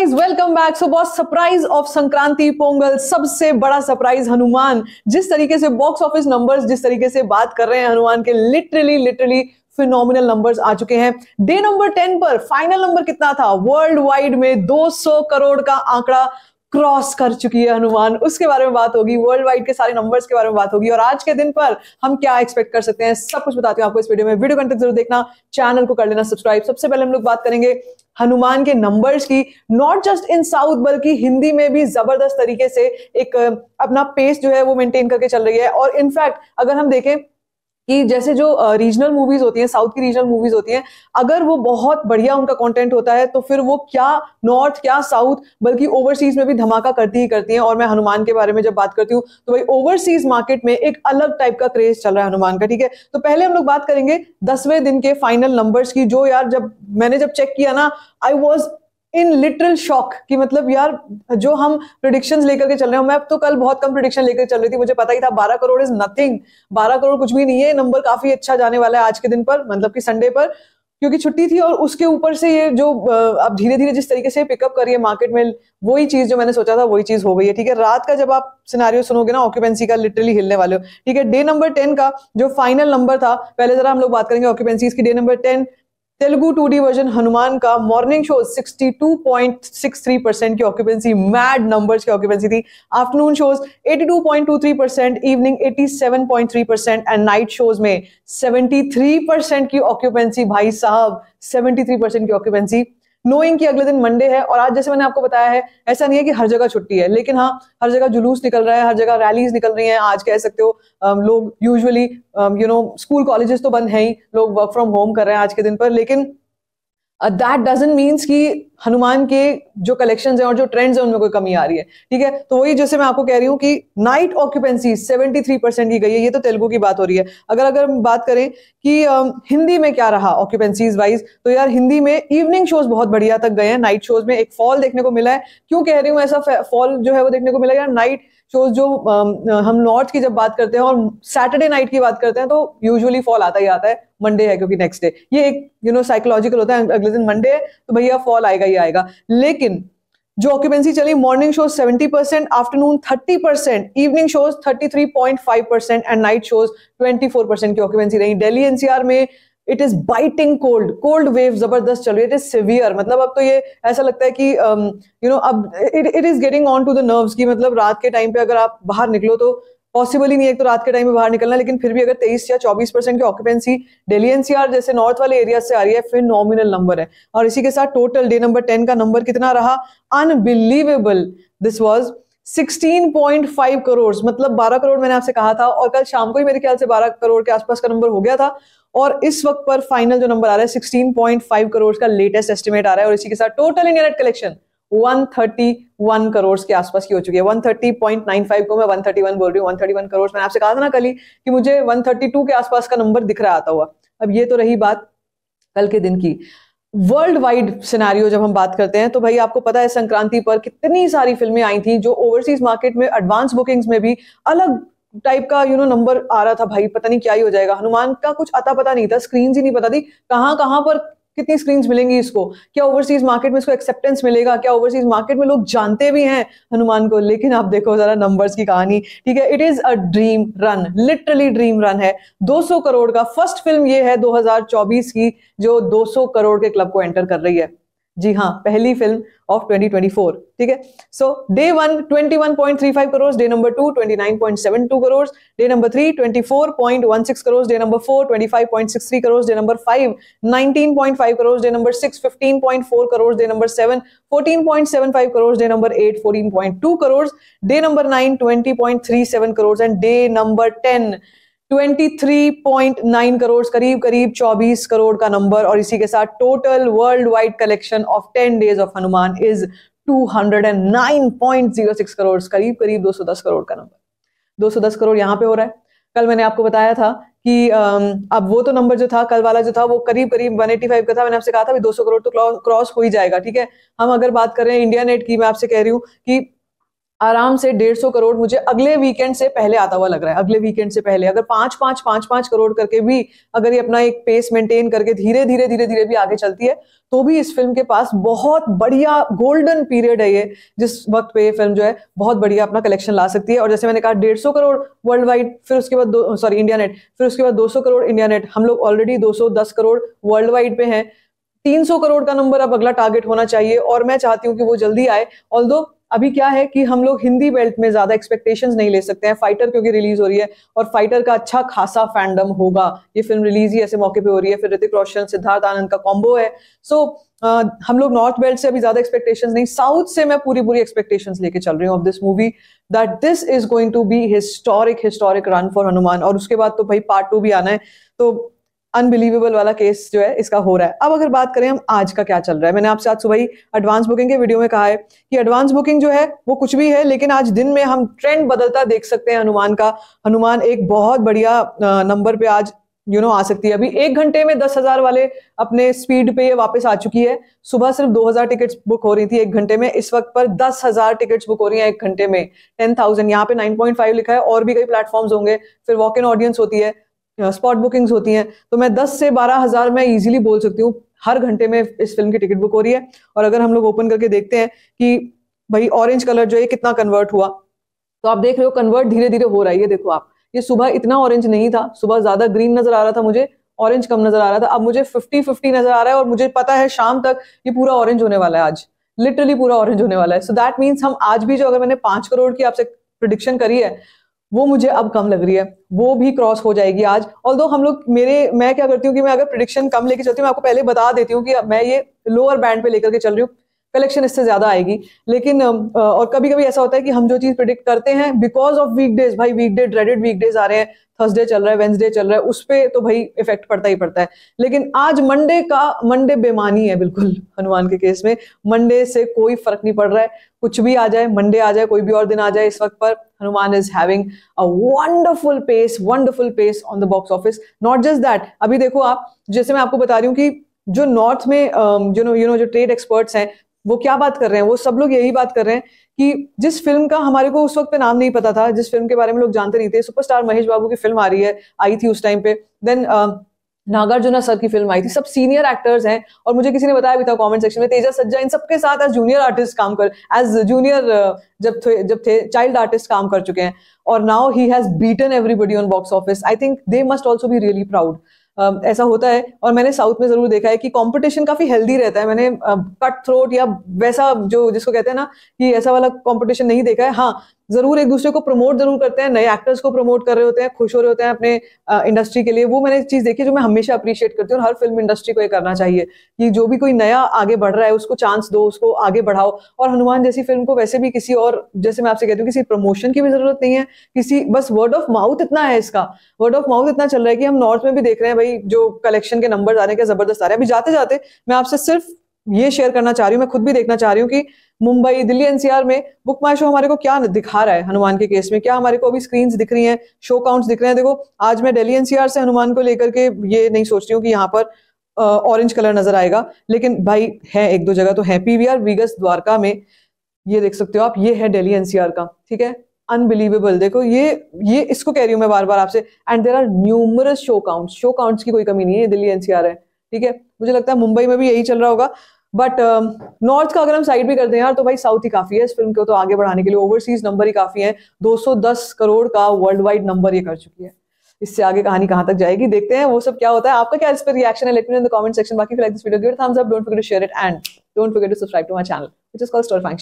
guys welcome back so boss surprise of Sankranti Pongal सबसे बड़ा surprise Hanuman जिस तरीके से बॉक्स ऑफिस नंबर्स जिस तरीके से बात कर रहे हैं हनुमान के लिटरली लिटरली फिनोमिनल नंबर्स आ चुके हैं डे नंबर टेन पर फाइनल नंबर कितना था वर्ल्ड वाइड में 200 करोड़ का आंकड़ा क्रॉस कर चुकी है हनुमान उसके बारे में बात होगी वर्ल्ड वाइड के सारे नंबर्स के बारे में बात होगी और आज के दिन पर हम क्या एक्सपेक्ट कर सकते हैं सब कुछ बताते हैं आपको इस वीडियो में वीडियो कंटेंट जरूर देखना चैनल को कर लेना सब्सक्राइब सबसे पहले हम लोग बात करेंगे हनुमान के नंबर्स की नॉट जस्ट इन साउथ बल्कि हिंदी में भी जबरदस्त तरीके से एक अपना पेस जो है वो मेंटेन करके चल रही है और इनफैक्ट अगर हम देखें कि जैसे जो रीजनल मूवीज होती हैं साउथ की रीजनल मूवीज होती हैं अगर वो बहुत बढ़िया उनका कंटेंट होता है तो फिर वो क्या नॉर्थ क्या साउथ बल्कि ओवरसीज में भी धमाका करती ही करती हैं और मैं हनुमान के बारे में जब बात करती हूँ तो भाई ओवरसीज मार्केट में एक अलग टाइप का क्रेज चल रहा है हनुमान का ठीक है तो पहले हम लोग बात करेंगे दसवें दिन के फाइनल नंबर्स की जो यार जब मैंने जब चेक किया ना I was in literal shock कि मतलब यार जो हम प्रिडिक्शन लेकर के चल रहे हो मैं अब तो कल बहुत कम प्रिडिक्शन लेकर चल रही थी मुझे पता ही था बारह करोड़ इज नथिंग बारह करोड़ कुछ भी नहीं है नंबर काफी अच्छा जाने वाला है आज के दिन पर मतलब कि संडे पर क्योंकि छुट्टी थी और उसके ऊपर से ये जो अब धीरे धीरे जिस तरीके से पिकअप करिए मार्केट में वही चीज जो मैंने सोचा था वही चीज हो गई है ठीक है रात का जब आप सिनारियो सुनोगे ना ऑक्यूपेंसी का लिटरली हिलने वाले हो ठीक है डे नंबर टेन का जो फाइनल नंबर था पहले जरा हम लोग बात करेंगे ऑक्यूपेंसी की day number ten Telugu two D version Hanuman का मॉर्निंग शो 62.63 परसेंट की ऑक्यूपेंसी मैड नंबर्स की ऑक्यूपेंसी थी afternoon shows 82.23 percent evening 87.3 percent and night shows में 73 परसेंट की ऑक्यूपेंसी भाई साहब 73 परसेंट की ऑक्यूपेंसी नोइंग कि अगले दिन मंडे है और आज जैसे मैंने आपको बताया है ऐसा नहीं है कि हर जगह छुट्टी है लेकिन हाँ हर जगह जुलूस निकल रहा है हर जगह रैलीज निकल रही हैं आज कह सकते हो लोग usually you know school colleges तो बंद हैं ही लोग वर्क फ्रॉम होम कर रहे हैं आज के दिन पर लेकिन दैट डजेंट मीन्स कि हनुमान के जो कलेक्शन है और जो ट्रेंड्स है उनमें कोई कमी आ रही है ठीक है तो वही जैसे मैं आपको कह रही हूँ कि नाइट ऑक्यूपेंसी थ्री परसेंट की गई है ये तो तेलुगु की बात हो रही है अगर अगर हम बात करें कि um, हिंदी में क्या रहा ऑक्यूपेंसीज वाइज तो यार हिंदी में इवनिंग शोज बहुत बढ़िया तक गए हैं नाइट शोज में एक फॉल देखने को मिला है क्यों कह रही हूँ ऐसा फॉल जो है वो देखने को मिला यार नाइट शोज जो um, uh, हम नॉर्थ की जब बात करते हैं और सैटरडे नाइट की बात करते हैं तो यूजुअली फॉल आता ही आता है मंडे है क्योंकि नेक्स्ट डे ये एक यू नो साइकोलॉजिकल होता है अगले दिन मंडे है तो भैया फॉल आएगा ही आएगा लेकिन जो ऑक्यूपेंसी चली morning shows seventy percent afternoon thirty percent evening shows five percent and night shows twenty percent की ऑक्यूपेंसी रही डेली एनसीआर में it is biting cold cold wave जबरदस्त चल रही है इट इज सिवियर मतलब अब तो ये ऐसा लगता है कि यू um, नो अब it is getting on to the nerves की मतलब रात के टाइम पे अगर आप बाहर निकलो तो पॉसिबल ही नहीं है तो रात के टाइम में बाहर निकलना लेकिन फिर भी अगर 23 या 24 परसेंट की ऑक्यूपेंसी डेली एनसीआर जैसे नॉर्थ वाले एरिया से आ रही है फिर नॉमिनल नंबर है और इसी के साथ टोटल डे नंबर 10 का नंबर कितना रहा अनबिलीवेबल दिस वाज 16.5 करोड़ मतलब 12 करोड़ मैंने आपसे कहा था और कल शाम को ही मेरे ख्याल से 12 करोड़ के आसपास का नंबर हो गया था और इस वक्त पर फाइनल जो नंबर आ रहा है 16.5 करोड़ का लेटेस्ट एस्टिमेट आ रहा है और इसी के साथ total India net collection 131 crore के आसपास की हो चुकी है 130.95 को मैं 131 बोल रही हूँ 131 करोड़ मैंने आपसे कहा था ना कल ही कि मुझे 132 के आसपास का नंबर दिख रहा आता हुआ अब ये तो रही बात कल के दिन की वर्ल्ड वाइड सिनेरियो जब हम बात करते हैं तो भाई आपको पता है संक्रांति पर कितनी सारी फिल्में आई थी जो ओवरसीज मार्केट में एडवांस बुकिंग्स में भी अलग टाइप का यू नो नंबर आ रहा था भाई पता नहीं क्या ही हो जाएगा हनुमान का कुछ अता पता नहीं था स्क्रीन ही नहीं पता थी कहाँ कहाँ पर कितनी स्क्रीन मिलेंगी इसको क्या ओवरसीज मार्केट में इसको एक्सेप्टेंस मिलेगा क्या ओवरसीज मार्केट में लोग जानते भी हैं हनुमान को लेकिन आप देखो जरा नंबर्स की कहानी ठीक है it is a dream run literally dream run है 200 करोड़ का फर्स्ट फिल्म ये है 2024 की जो 200 करोड़ के क्लब को एंटर कर रही है जी हाँ पहली फिल्म ऑफ 2024 ठीक है so day one 21.35 crore day number two 29.72 crore day number three 24.16 crore day number four 25.63 crore day number five 19.5 crore day number six 15.4 crore day number seven 14.75 crore day number eight 14.2 crore day number nine 20.37 crore and day number ten 23.9 crore करीब करीब 24 करोड़ का number और इसी के साथ total world wide collection of 10 days of Hanuman is 209.06 crore करीब करीब 210 करोड़ का नंबर 210 करोड़ यहां पे हो रहा है कल मैंने आपको बताया था कि अब वो तो नंबर जो था कल वाला जो था वो करीब करीब 185 का था मैंने आपसे कहा था भी 200 करोड़ तो क्रॉस हो ही जाएगा ठीक है हम अगर बात करें इंडिया नेट की मैं आपसे कह रही हूँ कि आराम से डेढ़ सौ करोड़ मुझे अगले वीकेंड से पहले आता हुआ लग रहा है अगले वीकेंड से पहले अगर पांच पांच पांच पांच करोड़ करके भी अगर ये अपना एक पेस मेंटेन करके धीरे धीरे धीरे धीरे भी आगे चलती है तो भी इस फिल्म के पास बहुत बढ़िया गोल्डन पीरियड है ये जिस वक्त पे ये फिल्म जो है बहुत बढ़िया अपना कलेक्शन ला सकती है और जैसे मैंने कहा डेढ़ सौ करोड़ वर्ल्ड वाइड फिर उसके बाद सॉरी इंडिया नेट फिर उसके बाद दो सौ करोड़ इंडिया नेट हम लोग ऑलरेडी दो सौ दस करोड़ वर्ल्ड वाइड पे हैं 300 करोड़ का नंबर अब अगला टारगेट होना चाहिए और मैं चाहती हूँ कि वो जल्दी आए ऑल अभी क्या है कि हम लोग हिंदी बेल्ट में ज्यादा एक्सपेक्टेशंस नहीं ले सकते हैं फाइटर क्योंकि रिलीज हो रही है और फाइटर का अच्छा खासा फैंडम होगा ये फिल्म रिलीज ही ऐसे मौके पे हो रही है फिर ऋतिक रोशन सिद्धार्थ आनंद का कॉम्बो है सो so, uh, हम लोग नॉर्थ बेल्ट से अभी ज्यादा एक्सपेक्टेशंस नहीं साउथ से मैं पूरी पूरी एक्सपेक्टेशंस लेके चल रही हूँ of this movie that this is going to be historic historic run for Hanuman और उसके बाद तो भाई पार्ट टू भी आना है तो अनबिलीवेबल वाला केस जो है इसका हो रहा है अब अगर बात करें हम आज का क्या चल रहा है मैंने आपसे आज सुबह ही एडवांस बुकिंग के वीडियो में कहा है कि एडवांस बुकिंग जो है वो कुछ भी है लेकिन आज दिन में हम ट्रेंड बदलता देख सकते हैं हनुमान का हनुमान एक बहुत बढ़िया नंबर पे आज यू you नो know, आ सकती है अभी एक घंटे में दस हजार वाले अपने स्पीड पे ये वापस आ चुकी है सुबह सिर्फ दो हजार टिकट बुक हो रही थी एक घंटे में इस वक्त पर दस हजार टिकट्स बुक हो रही है एक घंटे में टेन थाउजेंड यहाँ पे नाइन पॉइंट फाइव लिखा है और भी कई प्लेटफॉर्म्स होंगे फिर वॉक इन ऑडियंस होती है स्पॉट बुकिंग्स होती हैं तो मैं दस से बारह हज़ार मैं इजीली बोल सकती हूँ हर घंटे में इस फिल्म की टिकट बुक हो रही है और अगर हम लोग ओपन करके देखते हैं कि भाई ऑरेंज कलर जो है कितना कन्वर्ट हुआ तो आप देख रहे हो कन्वर्ट धीरे धीरे हो रहा है ये देखो आप ये सुबह इतना ऑरेंज नहीं था सुबह ज़्यादा ग्रीन नज़र आ रहा था मुझे ऑरेंज कम नज़र आ रहा था अब मुझे फिफ्टी फिफ्टी नज़र आ रहा है और मुझे पता है शाम तक ये पूरा ऑरेंज होने वाला है आज लिटरली पूरा ऑरेंज होने वाला है सो दैट मीन्स हम आज भी जो अगर मैंने पांच करोड़ की आपसे प्रोडिक्शन करी है वो मुझे अब कम लग रही है वो भी क्रॉस हो जाएगी आज और दो हम लोग मेरे मैं क्या करती हूँ कि मैं अगर प्रिडिक्शन कम लेके चलती हूँ मैं आपको पहले बता देती हूँ कि मैं ये लोअर बैंड पे लेकर के चल रही हूँ कलेक्शन इससे ज्यादा आएगी लेकिन और कभी कभी ऐसा होता है कि हम जो चीज प्रिडिक्ट करते हैं बिकॉज ऑफ वीकडेज भाई वीकडे ड्रेडेड वीकडेज आ रहे हैं थर्सडे चल रहा है वेंसडे चल रहा है उस पर तो भाई इफेक्ट पड़ता ही पड़ता है लेकिन आज मंडे का मंडे बेमानी है बिल्कुल हनुमान के केस में मंडे से कोई फर्क नहीं पड़ रहा है कुछ भी आ जाए मंडे आ जाए कोई भी और दिन आ जाए इस वक्त पर Hanuman is having a wonderful pace wonderful pace on the box office not just that अभी देखो आप जैसे मैं आपको बता रही हूँ कि जो नॉर्थ में यू नो यू नो जो ट्रेड एक्सपर्ट्स हैं वो क्या बात कर रहे हैं वो सब लोग यही बात कर रहे हैं कि जिस फिल्म का हमारे को उस वक्त पे नाम नहीं पता था जिस फिल्म के बारे में लोग जानते नहीं थे सुपरस्टार महेश बाबू की फिल्म आ रही है आई थी उस टाइम पे देन uh, नागार्जुना सर की फिल्म आई थी सब सीनियर एक्टर्स हैं और मुझे किसी ने बताया भी था कमेंट सेक्शन में तेजा सज्जा इन सबके साथ एज जूनियर आर्टिस्ट काम कर एज जूनियर uh, जब थे जब थे चाइल्ड आर्टिस्ट काम कर चुके हैं और now he has beaten everybody on box office I think they must also be really proud ऐसा होता है और मैंने साउथ में जरूर देखा है कि कंपटीशन काफी हेल्दी रहता है मैंने कट थ्रोट या वैसा जो जिसको कहते हैं ना कि ऐसा वाला कंपटीशन नहीं देखा है हाँ जरूर एक दूसरे को प्रमोट जरूर करते हैं नए एक्टर्स को प्रमोट कर रहे होते हैं खुश हो रहे होते हैं अपने इंडस्ट्री के लिए वो मैंने चीज देखी जो मैं हमेशा अप्रिशिएट करती हूँ हर फिल्म इंडस्ट्री को ये करना चाहिए कि जो भी कोई नया आगे बढ़ रहा है उसको चांस दो उसको आगे बढ़ाओ और हनुमान जैसी फिल्म को वैसे भी किसी और जैसे मैं आपसे कहती हूँ किसी प्रमोशन की भी जरूरत नहीं है किसी बस वर्ड ऑफ माउथ इतना है इसका वर्ड ऑफ माउथ इतना चल रहा है कि हम नॉर्थ में भी देख रहे हैं भाई जो कलेक्शन के नंबर आने के जबरदस्त आ रहे हैं अभी जाते जाते मैं आपसे सिर्फ ये शेयर करना चाह रही हूँ मैं खुद भी देखना चाह रही हूँ कि मुंबई दिल्ली एनसीआर में बुक माई शो हमारे को क्या दिखा रहा है हनुमान के केस में क्या हमारे को अभी स्क्रीन दिख रही है शो काउंट्स दिख रहे हैं देखो आज मैं दिल्ली एनसीआर से हनुमान को लेकर के ये नहीं सोच रही हूँ कि यहाँ पर ऑरेंज कलर नजर आएगा लेकिन भाई है एक दो जगह तो है आर वीगस द्वारका में ये देख सकते हो आप ये है दिल्ली एनसीआर का ठीक है अनबिलीवेबल देखो ये ये इसको कह रही हूँ मैं बार बार आपसे and there are numerous show counts show counts की कोई कमी नहीं है दिल्ली एनसीआर है ठीक है मुझे लगता है मुंबई में भी यही चल रहा होगा बट नॉर्थ um, का अगर हम साइड भी करते हैं यार तो भाई साउथ ही काफी है इस फिल्म को तो आगे बढ़ाने के लिए ओवरसीज नंबर ही काफी है 210 करोड़ का वर्ल्ड वाइड नंबर ये कर चुकी है इससे आगे कहानी कहां तक जाएगी देखते हैं वो सब क्या होता है आपका क्या इस पर रिएक्शन है let me in the comment section बाकी like this video give thumbs up don't forget to share it and don't forget to subscribe to my channel which is called store function